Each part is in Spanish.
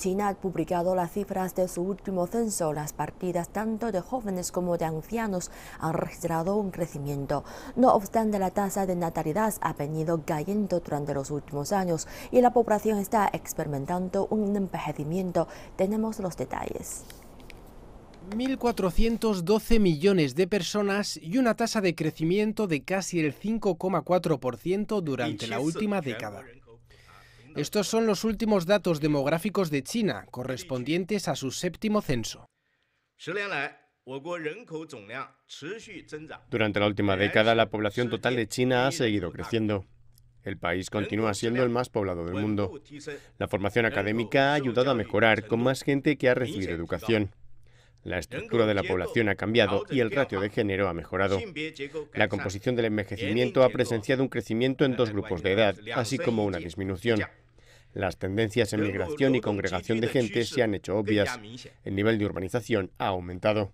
China ha publicado las cifras de su último censo. Las partidas tanto de jóvenes como de ancianos han registrado un crecimiento. No obstante, la tasa de natalidad ha venido cayendo durante los últimos años y la población está experimentando un envejecimiento. Tenemos los detalles. 1.412 millones de personas y una tasa de crecimiento de casi el 5,4% durante la última década. Estos son los últimos datos demográficos de China, correspondientes a su séptimo censo. Durante la última década, la población total de China ha seguido creciendo. El país continúa siendo el más poblado del mundo. La formación académica ha ayudado a mejorar con más gente que ha recibido educación. La estructura de la población ha cambiado y el ratio de género ha mejorado. La composición del envejecimiento ha presenciado un crecimiento en dos grupos de edad, así como una disminución. Las tendencias en migración y congregación de gente se han hecho obvias. El nivel de urbanización ha aumentado.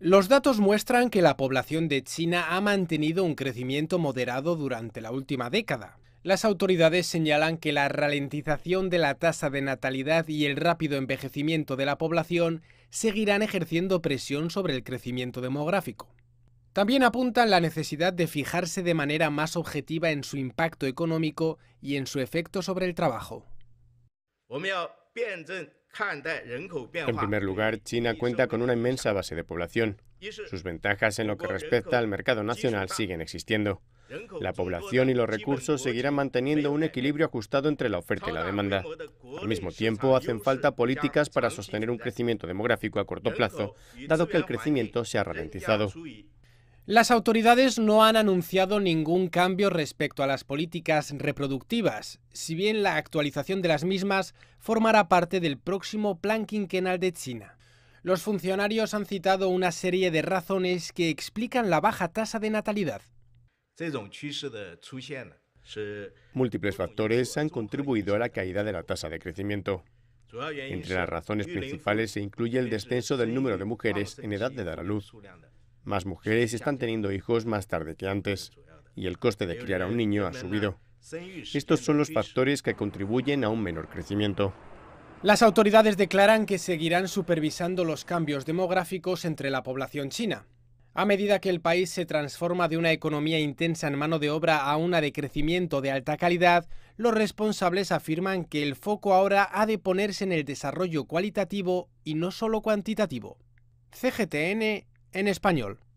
Los datos muestran que la población de China ha mantenido un crecimiento moderado durante la última década. Las autoridades señalan que la ralentización de la tasa de natalidad y el rápido envejecimiento de la población seguirán ejerciendo presión sobre el crecimiento demográfico. También apuntan la necesidad de fijarse de manera más objetiva en su impacto económico y en su efecto sobre el trabajo. En primer lugar, China cuenta con una inmensa base de población. Sus ventajas en lo que respecta al mercado nacional siguen existiendo la población y los recursos seguirán manteniendo un equilibrio ajustado entre la oferta y la demanda. Al mismo tiempo, hacen falta políticas para sostener un crecimiento demográfico a corto plazo, dado que el crecimiento se ha ralentizado. Las autoridades no han anunciado ningún cambio respecto a las políticas reproductivas, si bien la actualización de las mismas formará parte del próximo Plan Quinquenal de China. Los funcionarios han citado una serie de razones que explican la baja tasa de natalidad. Múltiples factores han contribuido a la caída de la tasa de crecimiento. Entre las razones principales se incluye el descenso del número de mujeres en edad de dar a luz. Más mujeres están teniendo hijos más tarde que antes y el coste de criar a un niño ha subido. Estos son los factores que contribuyen a un menor crecimiento. Las autoridades declaran que seguirán supervisando los cambios demográficos entre la población china. A medida que el país se transforma de una economía intensa en mano de obra a una de crecimiento de alta calidad, los responsables afirman que el foco ahora ha de ponerse en el desarrollo cualitativo y no solo cuantitativo. CGTN en español.